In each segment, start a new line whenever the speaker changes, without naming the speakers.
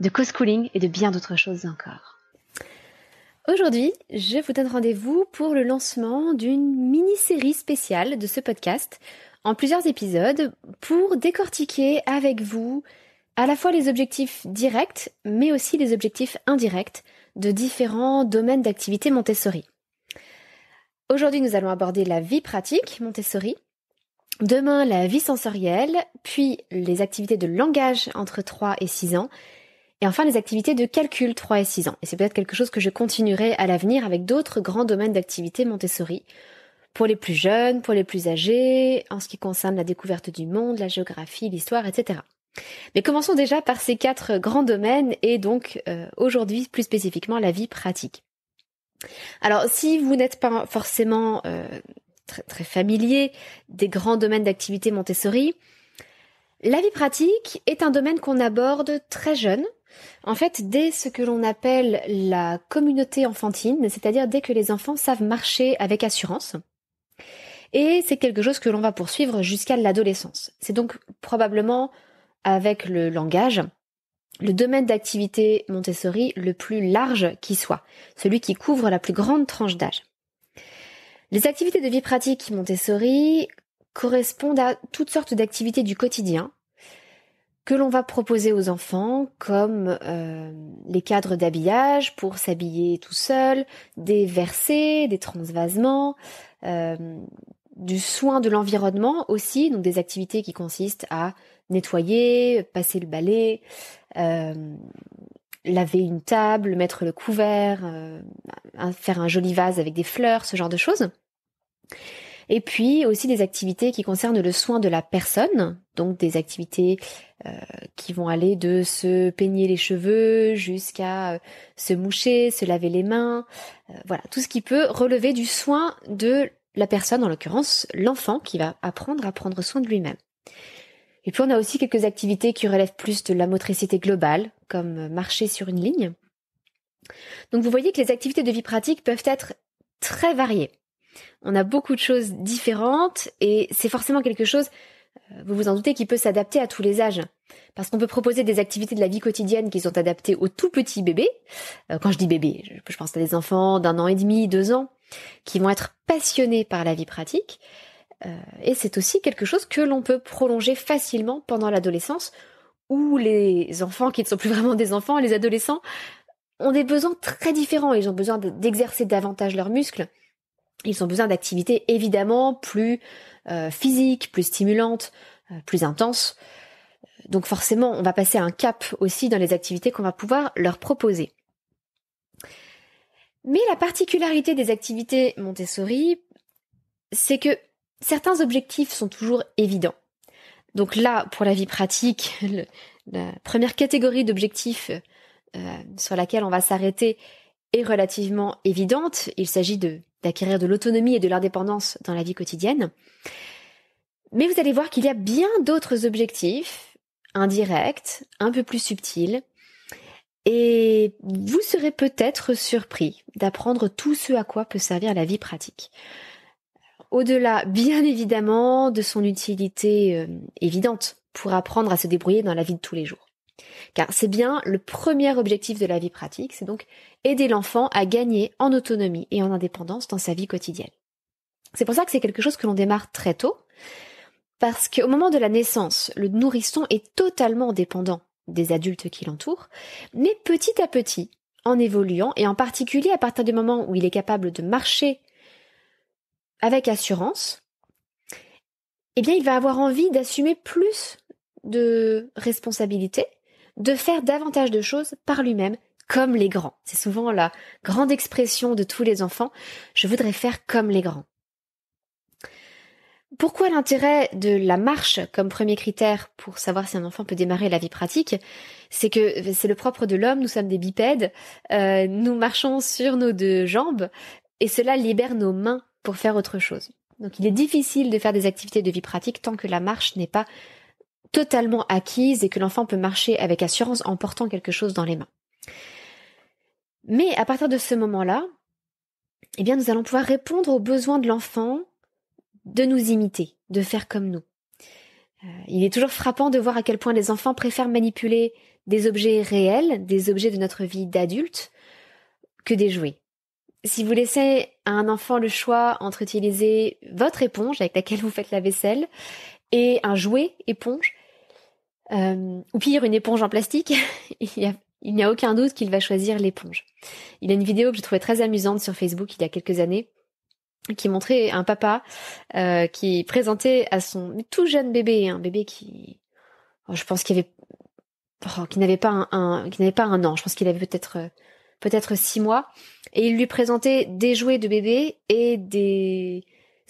de co et de bien d'autres choses encore. Aujourd'hui, je vous donne rendez-vous pour le lancement d'une mini-série spéciale de ce podcast en plusieurs épisodes pour décortiquer avec vous à la fois les objectifs directs mais aussi les objectifs indirects de différents domaines d'activité Montessori. Aujourd'hui, nous allons aborder la vie pratique Montessori, demain la vie sensorielle, puis les activités de langage entre 3 et 6 ans et enfin, les activités de calcul 3 et 6 ans. Et c'est peut-être quelque chose que je continuerai à l'avenir avec d'autres grands domaines d'activité Montessori. Pour les plus jeunes, pour les plus âgés, en ce qui concerne la découverte du monde, la géographie, l'histoire, etc. Mais commençons déjà par ces quatre grands domaines et donc euh, aujourd'hui plus spécifiquement la vie pratique. Alors si vous n'êtes pas forcément euh, très, très, familier des grands domaines d'activité Montessori, la vie pratique est un domaine qu'on aborde très jeune en fait, dès ce que l'on appelle la communauté enfantine, c'est-à-dire dès que les enfants savent marcher avec assurance, et c'est quelque chose que l'on va poursuivre jusqu'à l'adolescence. C'est donc probablement avec le langage le domaine d'activité Montessori le plus large qui soit, celui qui couvre la plus grande tranche d'âge. Les activités de vie pratique Montessori correspondent à toutes sortes d'activités du quotidien que l'on va proposer aux enfants comme euh, les cadres d'habillage pour s'habiller tout seul, des versets, des transvasements, euh, du soin de l'environnement aussi, donc des activités qui consistent à nettoyer, passer le balai, euh, laver une table, mettre le couvert, faire un joli vase avec des fleurs, ce genre de choses. Et puis aussi des activités qui concernent le soin de la personne, donc des activités euh, qui vont aller de se peigner les cheveux jusqu'à euh, se moucher, se laver les mains, euh, voilà, tout ce qui peut relever du soin de la personne, en l'occurrence l'enfant qui va apprendre à prendre soin de lui-même. Et puis on a aussi quelques activités qui relèvent plus de la motricité globale, comme marcher sur une ligne. Donc vous voyez que les activités de vie pratique peuvent être très variées on a beaucoup de choses différentes et c'est forcément quelque chose, euh, vous vous en doutez, qui peut s'adapter à tous les âges. Parce qu'on peut proposer des activités de la vie quotidienne qui sont adaptées aux tout petits bébés. Euh, quand je dis bébé, je pense à des enfants d'un an et demi, deux ans, qui vont être passionnés par la vie pratique. Euh, et c'est aussi quelque chose que l'on peut prolonger facilement pendant l'adolescence, où les enfants, qui ne sont plus vraiment des enfants, les adolescents, ont des besoins très différents. Ils ont besoin d'exercer davantage leurs muscles, ils ont besoin d'activités évidemment plus euh, physiques, plus stimulantes, euh, plus intenses. Donc forcément, on va passer un cap aussi dans les activités qu'on va pouvoir leur proposer. Mais la particularité des activités Montessori, c'est que certains objectifs sont toujours évidents. Donc là, pour la vie pratique, la première catégorie d'objectifs euh, sur laquelle on va s'arrêter, est relativement évidente. Il s'agit d'acquérir de l'autonomie et de l'indépendance dans la vie quotidienne. Mais vous allez voir qu'il y a bien d'autres objectifs, indirects, un peu plus subtils, et vous serez peut-être surpris d'apprendre tout ce à quoi peut servir la vie pratique. Au-delà, bien évidemment, de son utilité euh, évidente pour apprendre à se débrouiller dans la vie de tous les jours. Car c'est bien le premier objectif de la vie pratique, c'est donc aider l'enfant à gagner en autonomie et en indépendance dans sa vie quotidienne. C'est pour ça que c'est quelque chose que l'on démarre très tôt, parce qu'au moment de la naissance, le nourrisson est totalement dépendant des adultes qui l'entourent, mais petit à petit, en évoluant, et en particulier à partir du moment où il est capable de marcher avec assurance, eh bien il va avoir envie d'assumer plus de responsabilités de faire davantage de choses par lui-même comme les grands. C'est souvent la grande expression de tous les enfants, je voudrais faire comme les grands. Pourquoi l'intérêt de la marche comme premier critère pour savoir si un enfant peut démarrer la vie pratique C'est que c'est le propre de l'homme, nous sommes des bipèdes, euh, nous marchons sur nos deux jambes et cela libère nos mains pour faire autre chose. Donc il est difficile de faire des activités de vie pratique tant que la marche n'est pas totalement acquise et que l'enfant peut marcher avec assurance en portant quelque chose dans les mains. Mais à partir de ce moment-là, eh bien, nous allons pouvoir répondre aux besoins de l'enfant de nous imiter, de faire comme nous. Euh, il est toujours frappant de voir à quel point les enfants préfèrent manipuler des objets réels, des objets de notre vie d'adulte, que des jouets. Si vous laissez à un enfant le choix entre utiliser votre éponge avec laquelle vous faites la vaisselle et un jouet éponge, ou euh, pire une éponge en plastique, il n'y a, aucun doute qu'il va choisir l'éponge. Il y a une vidéo que j'ai trouvée très amusante sur Facebook il y a quelques années qui montrait un papa euh, qui présentait à son tout jeune bébé, un bébé qui, oh, je pense qu'il avait, oh, n'avait pas un, n'avait pas un an, je pense qu'il avait peut-être euh, peut-être six mois, et il lui présentait des jouets de bébé et des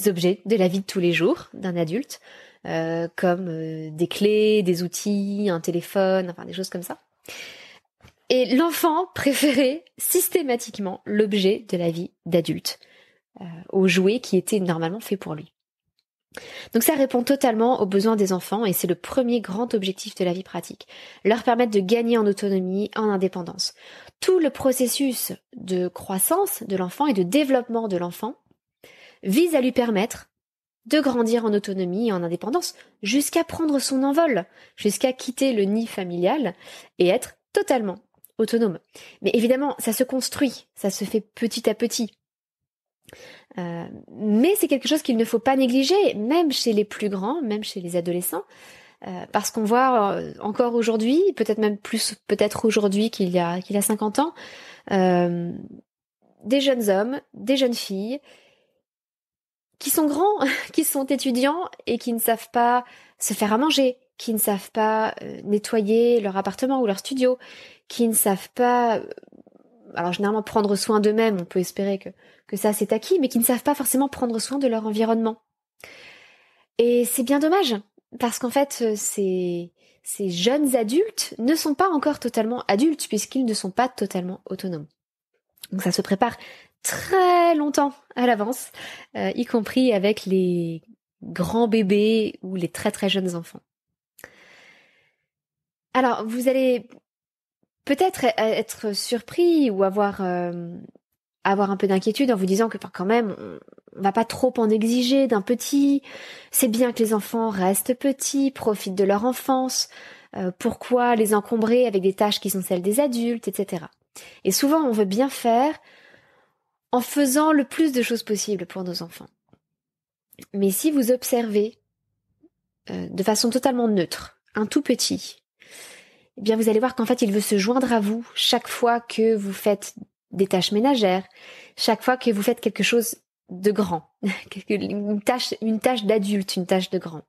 objets de la vie de tous les jours d'un adulte. Euh, comme euh, des clés, des outils, un téléphone, enfin des choses comme ça. Et l'enfant préférait systématiquement l'objet de la vie d'adulte aux euh, au jouet qui était normalement fait pour lui. Donc ça répond totalement aux besoins des enfants et c'est le premier grand objectif de la vie pratique, leur permettre de gagner en autonomie, en indépendance. Tout le processus de croissance de l'enfant et de développement de l'enfant vise à lui permettre de grandir en autonomie et en indépendance, jusqu'à prendre son envol, jusqu'à quitter le nid familial et être totalement autonome. Mais évidemment, ça se construit, ça se fait petit à petit. Euh, mais c'est quelque chose qu'il ne faut pas négliger, même chez les plus grands, même chez les adolescents, euh, parce qu'on voit euh, encore aujourd'hui, peut-être même plus, peut-être aujourd'hui qu'il y a a 50 ans, des jeunes hommes, des jeunes filles qui sont grands, qui sont étudiants et qui ne savent pas se faire à manger, qui ne savent pas euh, nettoyer leur appartement ou leur studio, qui ne savent pas euh, alors généralement prendre soin d'eux-mêmes, on peut espérer que, ça c'est acquis, mais qui ne savent pas forcément prendre soin de leur environnement. Et c'est bien dommage, parce qu'en fait, euh, ces, ces jeunes adultes ne sont pas encore totalement adultes, puisqu'ils ne sont pas totalement autonomes. Donc ça se prépare très longtemps à l'avance, euh, y compris avec les grands bébés ou les très très jeunes enfants. Alors, vous allez peut-être e-, e-, être surpris ou euh, avoir un peu d'inquiétude en vous disant que quand même on ne va pas trop en exiger d'un petit. C'est bien que les enfants restent petits, profitent de leur enfance. Euh, pourquoi les encombrer avec des tâches qui sont celles des adultes, etc. Et souvent on veut bien faire, en faisant le plus de choses possibles pour nos enfants. Mais si vous observez euh, de façon totalement neutre un tout petit, eh bien vous allez voir qu'en fait il veut se joindre à vous chaque fois que vous faites des tâches ménagères, chaque fois que vous faites quelque chose de grand, une tâche, une tâche d'adulte, une tâche de grand.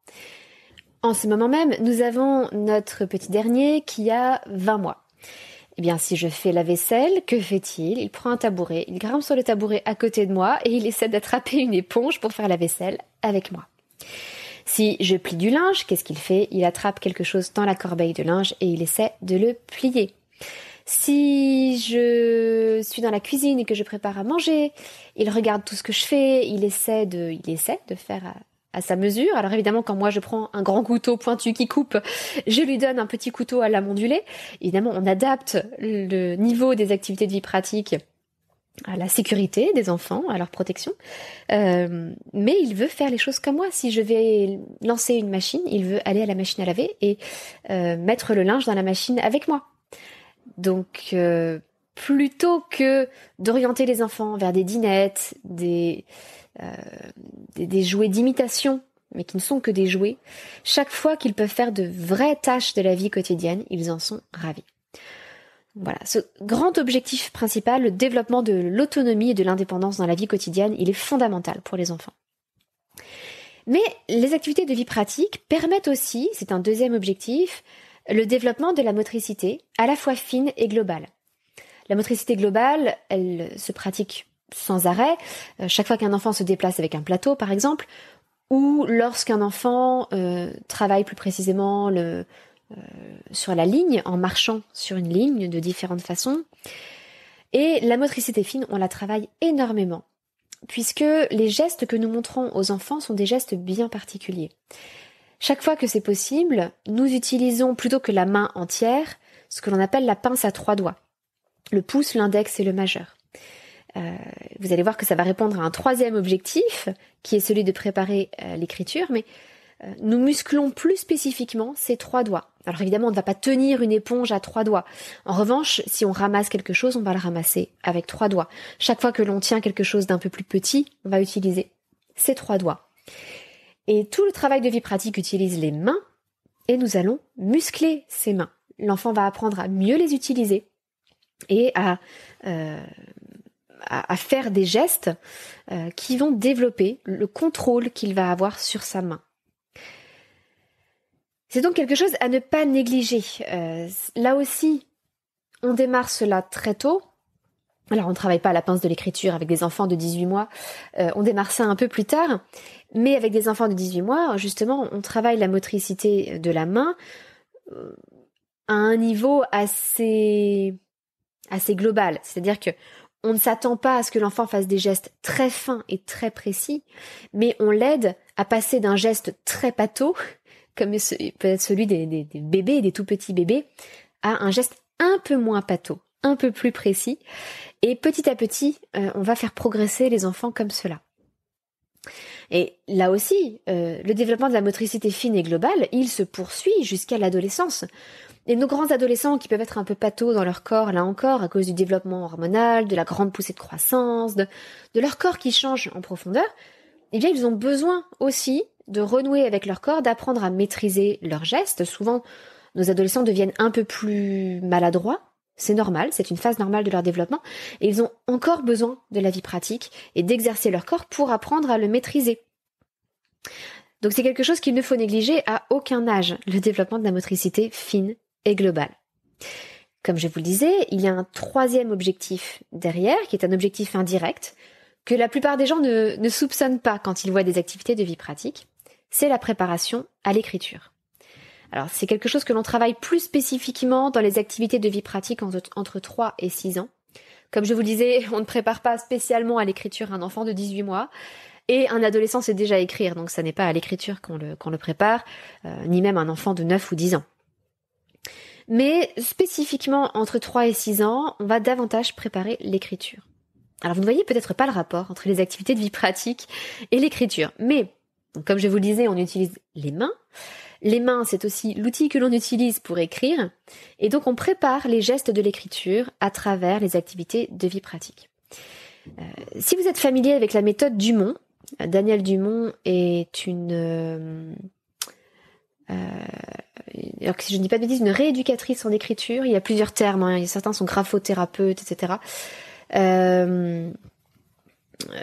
En ce moment même, nous avons notre petit dernier qui a 20 mois. Eh bien, si je fais la vaisselle, que fait-il Il prend un tabouret, il grimpe sur le tabouret à côté de moi et il essaie d'attraper une éponge pour faire la vaisselle avec moi. Si je plie du linge, qu'est-ce qu'il fait Il attrape quelque chose dans la corbeille de linge et il essaie de le plier. Si je suis dans la cuisine et que je prépare à manger, il regarde tout ce que je fais, il essaie de, il essaie de faire à sa mesure. Alors évidemment, quand moi je prends un grand couteau pointu qui coupe, je lui donne un petit couteau à la Évidemment, on adapte le niveau des activités de vie pratique à la sécurité des enfants, à leur protection. Euh, mais il veut faire les choses comme moi. Si je vais lancer une machine, il veut aller à la machine à laver et euh, mettre le linge dans la machine avec moi. Donc, euh, plutôt que d'orienter les enfants vers des dinettes, des euh, des, jouets d'imitation mais qui ne sont que des jouets, chaque fois qu'ils peuvent faire de vraies tâches de la vie quotidienne, ils en sont ravis. Voilà, ce grand objectif principal, le développement de l'autonomie et de l'indépendance dans la vie quotidienne, il est fondamental pour les enfants. Mais les activités de vie pratique permettent aussi, c'est un deuxième objectif, le développement de la motricité, à la fois fine et globale. La motricité globale, elle se pratique sans arrêt, euh, chaque fois qu'un enfant se déplace avec un plateau, par exemple, ou lorsqu'un enfant euh, travaille plus précisément euh, sur la ligne, en marchant sur une ligne de différentes façons. Et la motricité fine, on la travaille énormément, puisque les gestes que nous montrons aux enfants sont des gestes bien particuliers. Chaque fois que c'est possible, nous utilisons plutôt que la main entière ce que l'on appelle la pince à trois doigts, le pouce, l'index et le majeur. Euh, vous allez voir que ça va répondre à un troisième objectif, qui est celui de préparer euh, l'écriture, mais euh, nous musclons plus spécifiquement ces trois doigts. Alors évidemment, on ne va pas tenir une éponge à trois doigts. En revanche, si on ramasse quelque chose, on va le ramasser avec trois doigts. Chaque fois que l'on tient quelque chose d'un peu plus petit, on va utiliser ces trois doigts. Et tout le travail de vie pratique utilise les mains, et nous allons muscler ces mains. L'enfant va apprendre à mieux les utiliser et à à, faire des gestes euh, qui vont développer le contrôle qu'il va avoir sur sa main. C'est donc quelque chose à ne pas négliger. Euh, là aussi, on démarre cela très tôt. Alors on ne travaille pas à la pince de l'écriture avec des enfants de 18 mois, euh, on démarre ça un peu plus tard, mais avec des enfants de 18 mois, justement, on travaille la motricité de la main à un niveau assez assez global, c'est-à-dire que on ne s'attend pas à ce que l'enfant fasse des gestes très fins et très précis, mais on l'aide à passer d'un geste très pâteau, comme peut-être celui des, bébés, des tout petits bébés, à un geste un peu moins pâteau, un peu plus précis. Et petit à petit, euh, on va faire progresser les enfants comme cela. Et là aussi, euh, le développement de la motricité fine et globale, il se poursuit jusqu'à l'adolescence. Et nos grands adolescents qui peuvent être un peu pâteaux dans leur corps, là encore, à cause du développement hormonal, de la grande poussée de croissance, de, de leur corps qui change en profondeur, eh bien, ils ont besoin aussi de renouer avec leur corps, d'apprendre à maîtriser leurs gestes. Souvent, nos adolescents deviennent un peu plus maladroits. C'est normal, c'est une phase normale de leur développement. Et ils ont encore besoin de la vie pratique et d'exercer leur corps pour apprendre à le maîtriser. Donc c'est quelque chose qu'il ne faut négliger à aucun âge, le développement de la motricité fine et globale. Comme je vous le disais, il y a un troisième objectif derrière, qui est un objectif indirect, que la plupart des gens ne, soupçonnent pas quand ils voient des activités de vie pratique, c'est la préparation à l'écriture. Alors c'est quelque chose que l'on travaille plus spécifiquement dans les activités de vie pratique entre, entre 3 et 6 ans. Comme je vous le disais, on ne prépare pas spécialement à l'écriture un enfant de 18 mois. Et un adolescent sait déjà écrire, donc ça n'est pas à l'écriture qu'on le, prépare, euh, ni même un enfant de 9 ou 10 ans. Mais spécifiquement entre 3 et 6 ans, on va davantage préparer l'écriture. Alors vous ne voyez peut-être pas le rapport entre les activités de vie pratique et l'écriture, mais comme je vous le disais, on utilise les mains. Les mains, c'est aussi l'outil que l'on utilise pour écrire, et donc on prépare les gestes de l'écriture à travers les activités de vie pratique. Euh, si vous êtes familier avec la méthode Dumont, euh, Daniel Dumont est une euh, euh, alors que si je ne dis pas de bêtises, une rééducatrice en écriture. Il y a plusieurs termes. Hein. Certains sont graphothérapeutes, etc. Euh,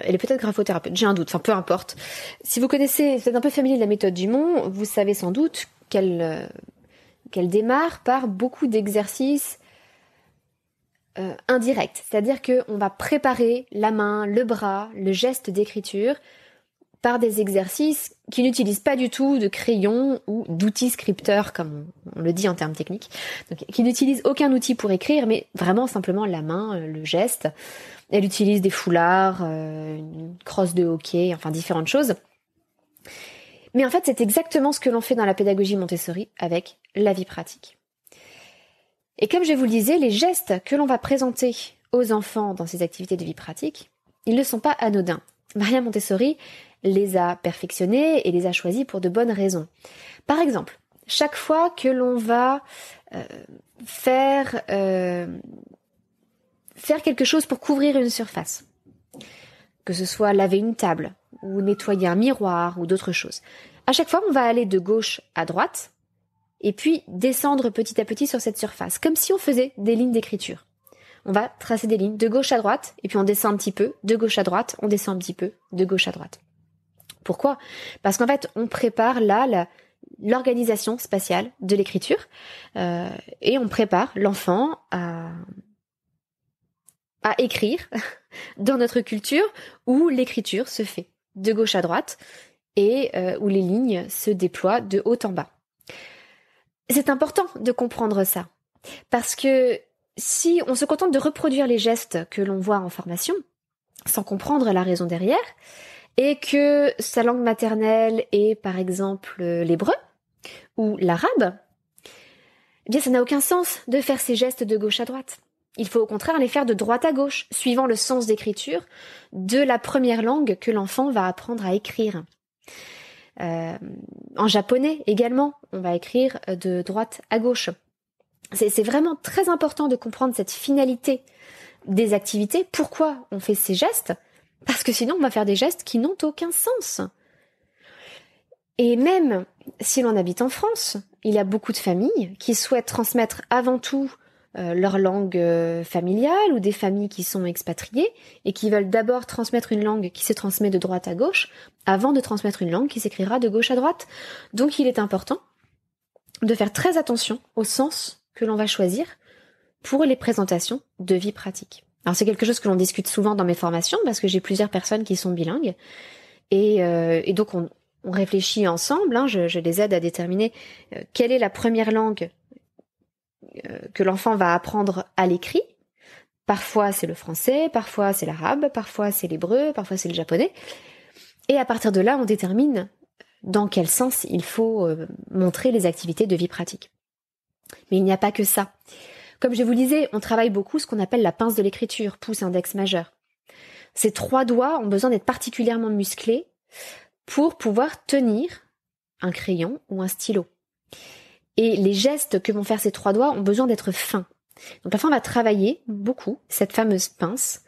elle est peut-être graphothérapeute, j'ai un doute, enfin peu importe. Si vous connaissez, vous êtes un peu familier de la méthode Dumont, vous savez sans doute qu'elle euh, démarre par beaucoup d'exercices indirects, c'est-à-dire qu'on va préparer la main, le bras, le geste d'écriture par des exercices qui n'utilisent pas du tout de crayon ou d'outils scripteurs, comme on le dit en termes techniques, qui n'utilisent aucun outil pour écrire, mais vraiment simplement la main, euh, le geste. Elle utilise des foulards, euh, une crosse de hockey, enfin différentes choses. Mais en fait, c'est exactement ce que l'on fait dans la pédagogie Montessori avec la vie pratique. Et comme je vous le disais, les gestes que l'on va présenter aux enfants dans ces activités de vie pratique, ils ne sont pas anodins. Maria Montessori les a perfectionnés et les a choisis pour de bonnes raisons. Par exemple, chaque fois que l'on va euh, faire euh, faire quelque chose pour couvrir une surface, que ce soit laver une table ou nettoyer un miroir ou d'autres choses. À chaque fois, on va aller de gauche à droite et puis descendre petit à petit sur cette surface, comme si on faisait des lignes d'écriture. On va tracer des lignes de gauche à droite et puis on descend un petit peu, de gauche à droite, on descend un petit peu, de gauche à droite. Pourquoi Parce qu'en fait, on prépare là l'organisation spatiale de l'écriture euh, et on prépare l'enfant à, écrire dans notre culture où l'écriture se fait de gauche à droite et euh, où les lignes se déploient de haut en bas. C'est important de comprendre ça parce que si on se contente de reproduire les gestes que l'on voit en formation sans comprendre la raison derrière, et que sa langue maternelle est par exemple l'hébreu ou l'arabe, eh bien ça n'a aucun sens de faire ces gestes de gauche à droite. Il faut au contraire les faire de droite à gauche, suivant le sens d'écriture de la première langue que l'enfant va apprendre à écrire. Euh, en japonais également, on va écrire de droite à gauche. C'est vraiment très important de comprendre cette finalité des activités, pourquoi on fait ces gestes, parce que sinon, on va faire des gestes qui n'ont aucun sens. Et même si l'on habite en France, il y a beaucoup de familles qui souhaitent transmettre avant tout euh, leur langue euh, familiale ou des familles qui sont expatriées et qui veulent d'abord transmettre une langue qui se transmet de droite à gauche avant de transmettre une langue qui s'écrira de gauche à droite. Donc il est important de faire très attention au sens que l'on va choisir pour les présentations de vie pratique. Alors c'est quelque chose que l'on discute souvent dans mes formations parce que j'ai plusieurs personnes qui sont bilingues et, euh, donc on, réfléchit ensemble. Hein. je, les aide à déterminer euh, quelle est la première langue euh, que l'enfant va apprendre à l'écrit. Parfois c'est le français, parfois c'est l'arabe, parfois c'est l'hébreu, parfois c'est le japonais. Et à partir de là, on détermine dans quel sens il faut montrer les activités de vie pratique. Mais il n'y a pas que ça. Comme je vous disais, on travaille beaucoup ce qu'on appelle la pince de l'écriture, pouce, index, majeur. Ces trois doigts ont besoin d'être particulièrement musclés pour pouvoir tenir un crayon ou un stylo. Et les gestes que vont faire ces trois doigts ont besoin d'être fins. Donc la fin va travailler beaucoup cette fameuse pince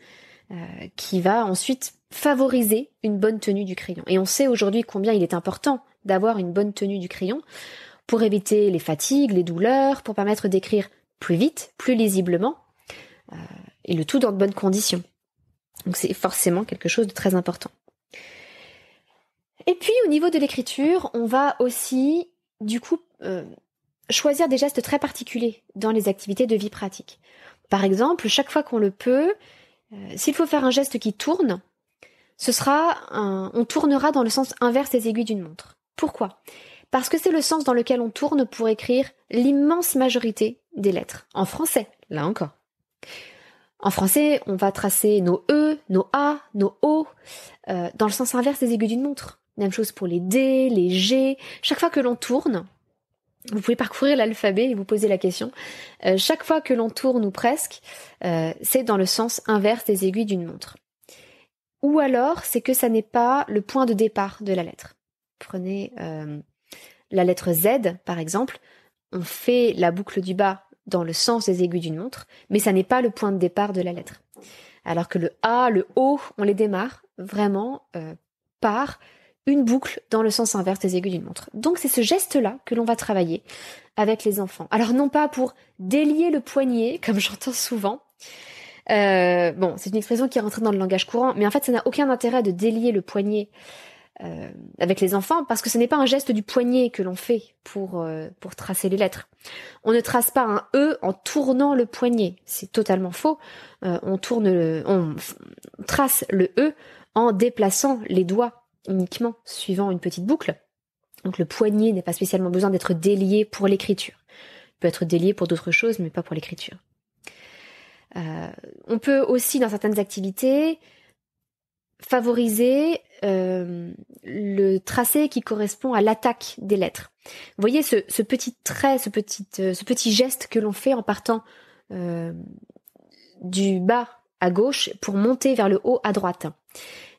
euh, qui va ensuite favoriser une bonne tenue du crayon. Et on sait aujourd'hui combien il est important d'avoir une bonne tenue du crayon pour éviter les fatigues, les douleurs, pour permettre d'écrire plus vite, plus lisiblement, euh, et le tout dans de bonnes conditions. Donc c'est forcément quelque chose de très important. Et puis au niveau de l'écriture, on va aussi, du coup, euh, choisir des gestes très particuliers dans les activités de vie pratique. Par exemple, chaque fois qu'on le peut, euh, s'il faut faire un geste qui tourne, ce sera on tournera dans le sens inverse des aiguilles d'une montre. Pourquoi parce que c'est le sens dans lequel on tourne pour écrire l'immense majorité des lettres, en français, là encore. En français, on va tracer nos E, nos A, nos O, euh, dans le sens inverse des aiguilles d'une montre. Même chose pour les D, les G. Chaque fois que l'on tourne, vous pouvez parcourir l'alphabet et vous poser la question. Euh, chaque fois que l'on tourne ou presque, euh, c'est dans le sens inverse des aiguilles d'une montre. Ou alors, c'est que ça n'est pas le point de départ de la lettre. Prenez la lettre Z, par exemple, on fait la boucle du bas dans le sens des aiguilles d'une montre, mais ça n'est pas le point de départ de la lettre. Alors que le A, le O, on les démarre vraiment euh, par une boucle dans le sens inverse des aiguilles d'une montre. Donc c'est ce geste-là que l'on va travailler avec les enfants. Alors non pas pour délier le poignet, comme j'entends souvent. Euh, bon, c'est une expression qui est rentrée dans le langage courant, mais en fait ça n'a aucun intérêt de délier le poignet euh, avec les enfants, parce que ce n'est pas un geste du poignet que l'on fait pour, euh, pour tracer les lettres. On ne trace pas un E en tournant le poignet, c'est totalement faux. Euh, on, tourne on trace le E en déplaçant les doigts uniquement, suivant une petite boucle. Donc le poignet n'est pas spécialement besoin d'être délié pour l'écriture. Il peut être délié pour d'autres choses, mais pas pour l'écriture. on peut aussi, dans certaines activités, favoriser euh, le tracé qui correspond à l'attaque des lettres. Vous voyez ce, petit trait, ce petit, euh, ce petit geste que l'on fait en partant euh, du bas à gauche pour monter vers le haut à droite.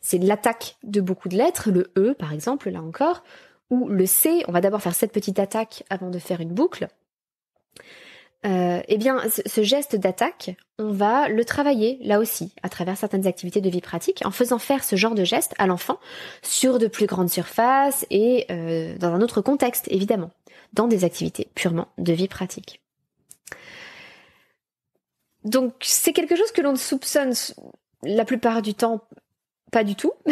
C'est l'attaque de beaucoup de lettres, le E par exemple, là encore, ou le C, on va d'abord faire cette petite attaque avant de faire une boucle euh, eh bien, ce, geste d'attaque, on va le travailler là aussi, à travers certaines activités de vie pratique, en faisant faire ce genre de geste à l'enfant sur de plus grandes surfaces et euh, dans un autre contexte, évidemment, dans des activités purement de vie pratique. Donc, c'est quelque chose que l'on ne soupçonne la plupart du temps pas du tout,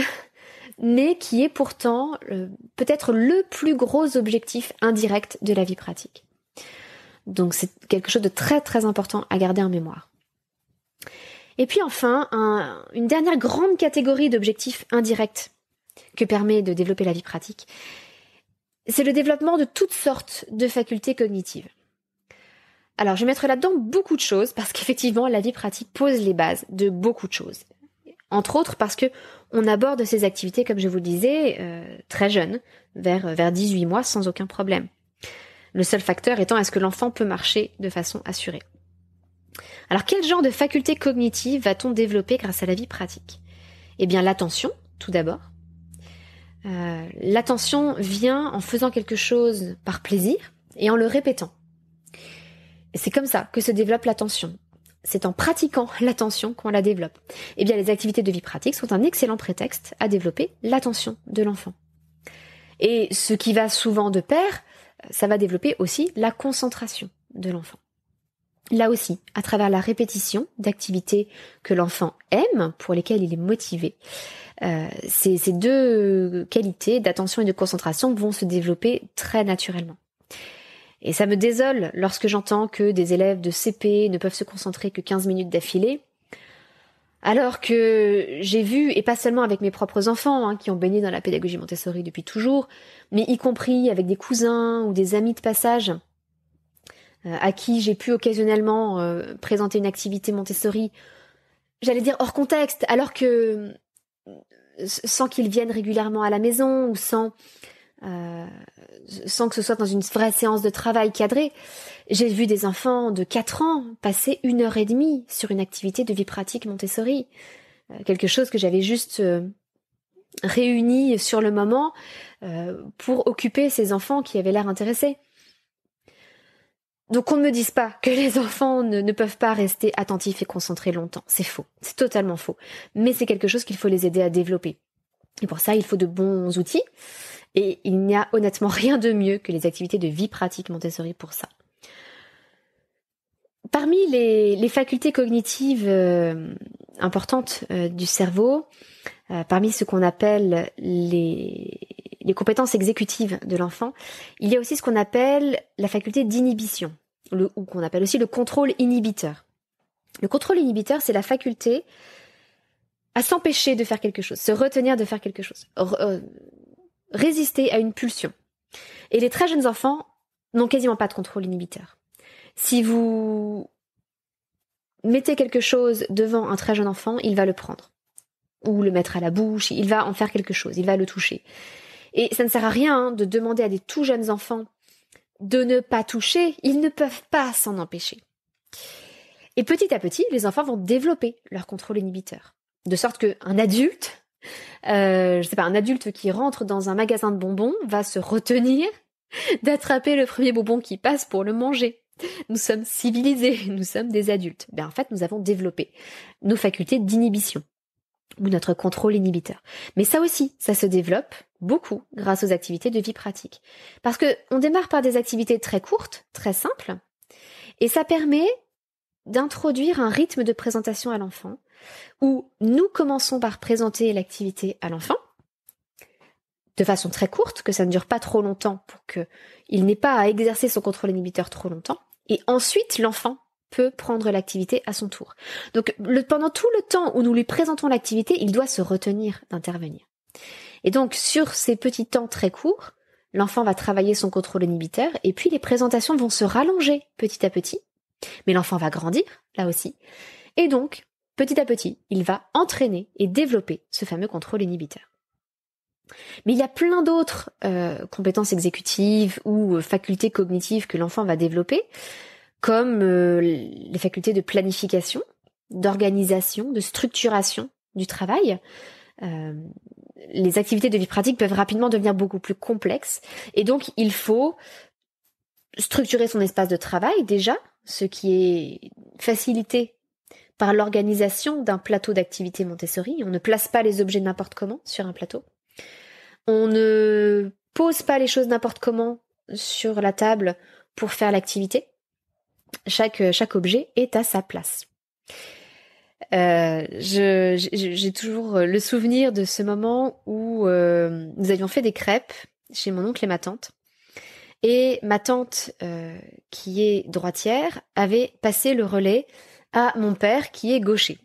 mais qui est pourtant euh, peut-être le plus gros objectif indirect de la vie pratique. Donc c'est quelque chose de très très important à garder en mémoire. Et puis enfin, une dernière grande catégorie d'objectifs indirects que permet de développer la vie pratique, c'est le développement de toutes sortes de facultés cognitives. Alors je vais mettre là-dedans beaucoup de choses parce qu'effectivement la vie pratique pose les bases de beaucoup de choses. Entre autres parce que on aborde ces activités, comme je vous le disais, euh, très jeunes, vers, vers 18 mois sans aucun problème. Le seul facteur étant est-ce que l'enfant peut marcher de façon assurée. Alors quel genre de faculté cognitive va-t-on développer grâce à la vie pratique Eh bien l'attention, tout d'abord. Euh, l'attention vient en faisant quelque chose par plaisir et en le répétant. c'est comme ça que se développe l'attention. C'est en pratiquant l'attention qu'on la développe. Eh bien, les activités de vie pratique sont un excellent prétexte à développer l'attention de l'enfant. Et ce qui va souvent de pair, ça va développer aussi la concentration de l'enfant. Là aussi, à travers la répétition d'activités que l'enfant aime, pour lesquelles il est motivé, euh, ces, ces, deux qualités d'attention et de concentration vont se développer très naturellement. Et ça me désole lorsque j'entends que des élèves de CP ne peuvent se concentrer que 15 minutes d'affilée, alors que j'ai vu, et pas seulement avec mes propres enfants, hein, qui ont baigné dans la pédagogie Montessori depuis toujours, mais y compris avec des cousins ou des amis de passage, euh, à qui j'ai pu occasionnellement euh, présenter une activité Montessori, j'allais dire hors contexte, alors que euh, sans qu'ils viennent régulièrement à la maison ou sans, sans que ce soit dans une vraie séance de travail cadrée, j'ai vu des enfants de 4 ans passer une heure et demie sur une activité de vie pratique Montessori. Euh, quelque chose que j'avais juste euh, réuni sur le moment euh, pour occuper ces enfants qui avaient l'air intéressés. Donc on ne me dise pas que les enfants ne peuvent pas rester attentifs et concentrés longtemps. C'est faux. C'est totalement faux. Mais c'est quelque chose qu'il faut les aider à développer. Et pour ça, il faut de bons outils. Et il n'y a honnêtement rien de mieux que les activités de vie pratique Montessori pour ça. Parmi les, facultés cognitives euh, importantes euh, du cerveau, euh, parmi ce qu'on appelle les, compétences exécutives de l'enfant, il y a aussi ce qu'on appelle la faculté d'inhibition, ou qu'on appelle aussi le contrôle inhibiteur. Le contrôle inhibiteur, c'est la faculté à s'empêcher de faire quelque chose, se retenir de faire quelque chose résister à une pulsion. Et les très jeunes enfants n'ont quasiment pas de contrôle inhibiteur. Si vous mettez quelque chose devant un très jeune enfant, il va le prendre. Ou le mettre à la bouche, il va en faire quelque chose, il va le toucher. Et ça ne sert à rien hein, de demander à des tout jeunes enfants de ne pas toucher, ils ne peuvent pas s'en empêcher. Et petit à petit, les enfants vont développer leur contrôle inhibiteur. De sorte qu'un adulte je euh, je sais pas, un adulte qui rentre dans un magasin de bonbons va se retenir d'attraper le premier bonbon qui passe pour le manger. Nous sommes civilisés, nous sommes des adultes. Ben, en fait, nous avons développé nos facultés d'inhibition ou notre contrôle inhibiteur. Mais ça aussi, ça se développe beaucoup grâce aux activités de vie pratique. Parce que on démarre par des activités très courtes, très simples, et ça permet d'introduire un rythme de présentation à l'enfant où nous commençons par présenter l'activité à l'enfant de façon très courte, que ça ne dure pas trop longtemps pour qu'il n'ait pas à exercer son contrôle inhibiteur trop longtemps. Et ensuite, l'enfant peut prendre l'activité à son tour. Donc pendant tout le temps où nous lui présentons l'activité, il doit se retenir d'intervenir. Et donc sur ces petits temps très courts, l'enfant va travailler son contrôle inhibiteur et puis les présentations vont se rallonger petit à petit mais l'enfant va grandir, là aussi. Et donc, petit à petit, il va entraîner et développer ce fameux contrôle inhibiteur. Mais il y a plein d'autres euh, compétences exécutives ou euh, facultés cognitives que l'enfant va développer, comme euh, les facultés de planification, d'organisation, de structuration du travail. les activités de vie pratique peuvent rapidement devenir beaucoup plus complexes et donc il faut structurer son espace de travail déjà ce qui est facilité par l'organisation d'un plateau d'activité Montessori. On ne place pas les objets n'importe comment sur un plateau. On ne pose pas les choses n'importe comment sur la table pour faire l'activité. Chaque, chaque objet est à sa place. Euh, j'ai toujours le souvenir de ce moment où euh, nous avions fait des crêpes chez mon oncle et ma tante. Et ma tante, euh, qui est droitière, avait passé le relais à mon père, qui est gaucher.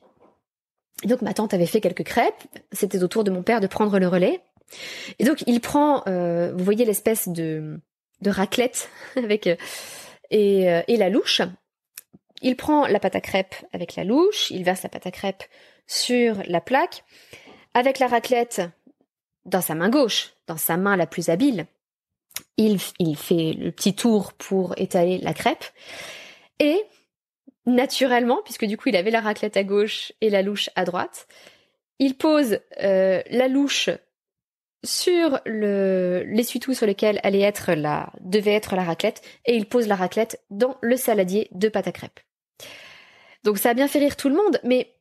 donc ma tante avait fait quelques crêpes, c'était au tour de mon père de prendre le relais. Et donc il prend, euh, vous voyez l'espèce de, raclette avec euh, et, et la louche. Il prend la pâte à crêpes avec la louche, il verse la pâte à crêpe sur la plaque, avec la raclette dans sa main gauche, dans sa main la plus habile, il, fait le petit tour pour étaler la crêpe. Et naturellement, puisque du coup il avait la raclette à gauche et la louche à droite, il pose euh, la louche sur l'essuie-tout sur lequel allait être devait être la raclette et il pose la raclette dans le saladier de pâte à crêpe. Donc ça a bien fait rire tout le monde, mais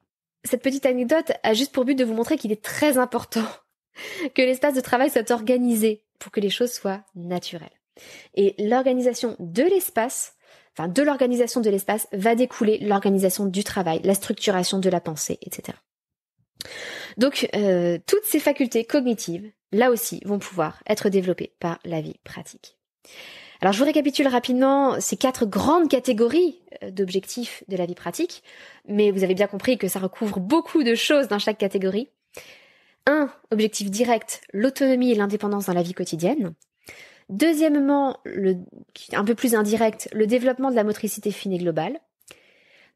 cette petite anecdote a juste pour but de vous montrer qu'il est très important que l'espace de travail soit organisé pour que les choses soient naturelles. Et l'organisation de l'espace, enfin de l'organisation de l'espace, va découler l'organisation du travail, la structuration de la pensée, etc. Donc euh, toutes ces facultés cognitives, là aussi, vont pouvoir être développées par la vie pratique. Alors je vous récapitule rapidement ces quatre grandes catégories euh, d'objectifs de la vie pratique, mais vous avez bien compris que ça recouvre beaucoup de choses dans chaque catégorie. Un, objectif direct, l'autonomie et l'indépendance dans la vie quotidienne. Deuxièmement, un peu plus indirect, le développement de la motricité fine et globale.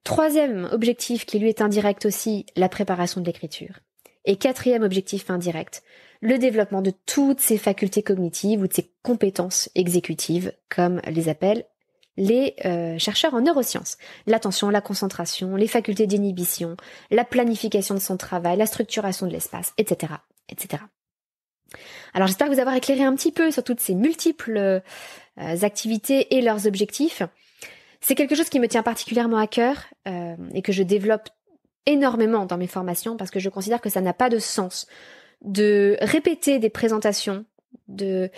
Troisième objectif qui lui est indirect aussi, la préparation de l'écriture. Et quatrième objectif indirect, le développement de toutes ses facultés cognitives ou de ses compétences exécutives, comme les appellent les euh, chercheurs en neurosciences. L'attention, la concentration, les facultés d'inhibition, la planification de son travail, la structuration de l'espace, etc., etc. Alors j'espère vous avoir éclairé un petit peu sur toutes ces multiples euh, activités et leurs objectifs. C'est quelque chose qui me tient particulièrement à cœur euh, et que je développe énormément dans mes formations parce que je considère que ça n'a pas de sens de répéter des présentations de,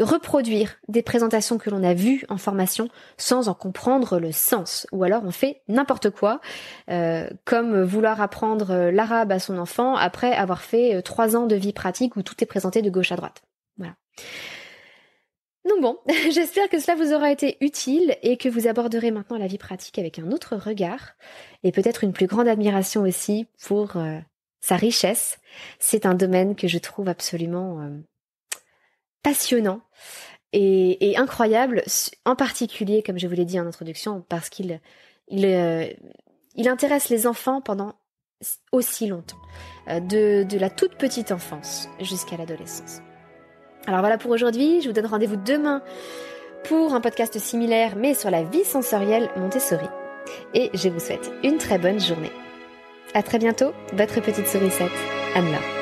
reproduire des présentations que l'on a vues en formation sans en comprendre le sens. Ou alors on fait n'importe quoi, euh, comme vouloir apprendre euh, l'arabe à son enfant après avoir fait euh, trois ans de vie pratique où tout est présenté de gauche à droite. Voilà. Donc bon, j'espère que cela vous aura été utile et que vous aborderez maintenant la vie pratique avec un autre regard et peut-être une plus grande admiration aussi pour sa richesse. C'est un domaine que je trouve absolument passionnant et, incroyable, en particulier, comme je vous l'ai dit en introduction, parce qu'il il, euh, intéresse les enfants pendant aussi longtemps, euh, de, de la toute petite enfance jusqu'à l'adolescence. Alors voilà pour aujourd'hui, je vous donne rendez-vous demain pour un podcast similaire mais sur la vie sensorielle Montessori. Et je vous souhaite une très bonne journée. À très bientôt, votre petite sourisette, Anne-Laure.